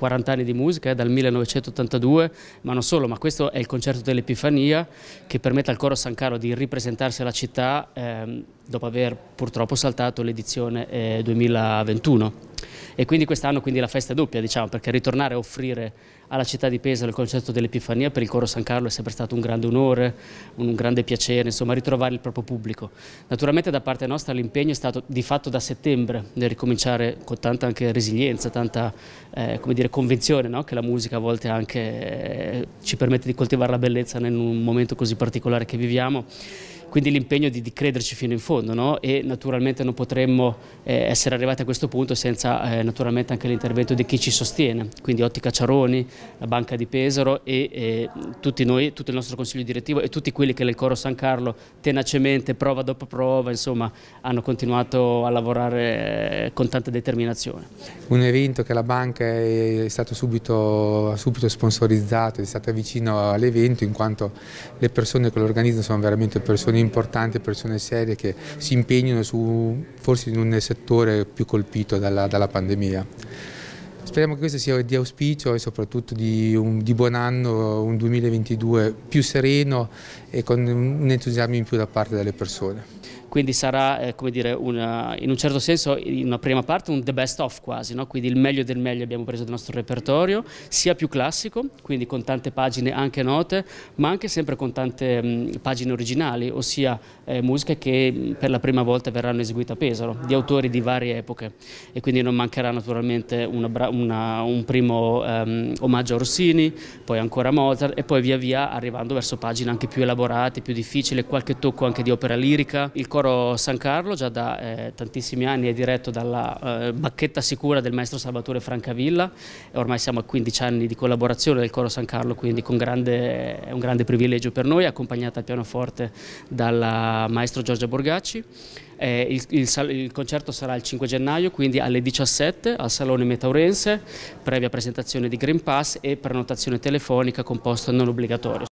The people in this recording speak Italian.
40 anni di musica, eh, dal 1982, ma non solo, ma questo è il concerto dell'Epifania che permette al coro San Carlo di ripresentarsi alla città ehm, dopo aver purtroppo saltato l'edizione eh, 2021 e quindi quest'anno quindi la festa è doppia diciamo perché ritornare a offrire alla città di Pesaro il concetto dell'Epifania per il Coro San Carlo è sempre stato un grande onore, un grande piacere, insomma ritrovare il proprio pubblico. Naturalmente da parte nostra l'impegno è stato di fatto da settembre nel ricominciare con tanta anche resilienza, tanta eh, dire, convinzione no? che la musica a volte anche eh, ci permette di coltivare la bellezza in un momento così particolare che viviamo quindi l'impegno di, di, crederci fino in fondo no? e naturalmente non potremmo eh, essere arrivati a questo punto senza eh, naturalmente anche l'intervento di chi ci sostiene, quindi Ottica Ciaroni, la Banca di Pesaro e eh, tutti noi, tutto il nostro consiglio direttivo e tutti quelli che nel Coro San Carlo tenacemente, prova dopo prova, insomma, hanno continuato a lavorare eh, con tanta determinazione. Un evento che la banca è stato subito, subito sponsorizzato, è stata vicino all'evento in quanto le persone che lo organizzano sono veramente persone importante, persone serie che si impegnano su, forse in un settore più colpito dalla, dalla pandemia. Speriamo che questo sia di auspicio e soprattutto di, un, di, buon anno, un 2022 più sereno e con un entusiasmo in più da parte delle persone quindi sarà eh, come dire, una, in un certo senso in una prima parte un the best of quasi, no? quindi il meglio del meglio abbiamo preso del nostro repertorio, sia più classico, quindi con tante pagine anche note, ma anche sempre con tante mh, pagine originali, ossia eh, musiche che mh, per la prima volta verranno eseguite a Pesaro, di autori di varie epoche e quindi non mancherà naturalmente una, una, un primo ehm, omaggio a Rossini, poi ancora a Mozart e poi via via arrivando verso pagine anche più elaborate, più difficili, qualche tocco anche di opera lirica, il coro Coro San Carlo già da eh, tantissimi anni è diretto dalla eh, bacchetta sicura del maestro Salvatore Francavilla e ormai siamo a 15 anni di collaborazione del Coro San Carlo quindi grande, è un grande privilegio per noi accompagnata al pianoforte dal maestro Giorgio Borgacci eh, il, il, il, concerto sarà il 5 gennaio, quindi alle 17 al Salone Metaurense, previa presentazione di Green Pass e prenotazione telefonica con posto non obbligatorio.